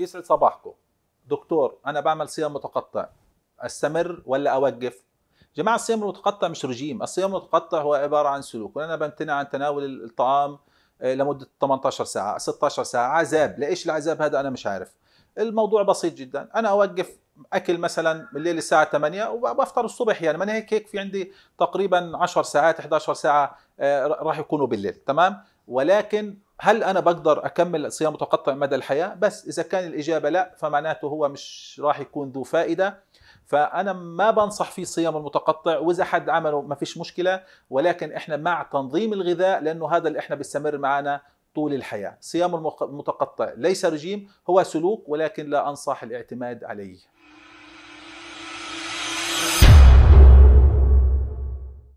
يسعد صباحكم دكتور انا بعمل صيام متقطع استمر ولا اوقف جماعه الصيام المتقطع مش رجيم الصيام المتقطع هو عباره عن سلوك وانا بمتنع عن تناول الطعام آه، لمده 18 ساعه 16 ساعه عذاب لايش العذاب هذا انا مش عارف الموضوع بسيط جدا انا اوقف اكل مثلا من الليل الساعه 8 وبفطر الصبح يعني ما انا هيك هيك في عندي تقريبا 10 ساعات 11 ساعه آه، راح يكونوا بالليل تمام ولكن هل انا بقدر اكمل صيام متقطع مدى الحياه بس اذا كان الاجابه لا فمعناته هو مش راح يكون ذو فائده فانا ما بنصح في صيام المتقطع واذا حد عمله ما فيش مشكله ولكن احنا مع تنظيم الغذاء لانه هذا اللي احنا بيستمر معنا طول الحياه صيام المتقطع ليس رجيم هو سلوك ولكن لا انصح الاعتماد عليه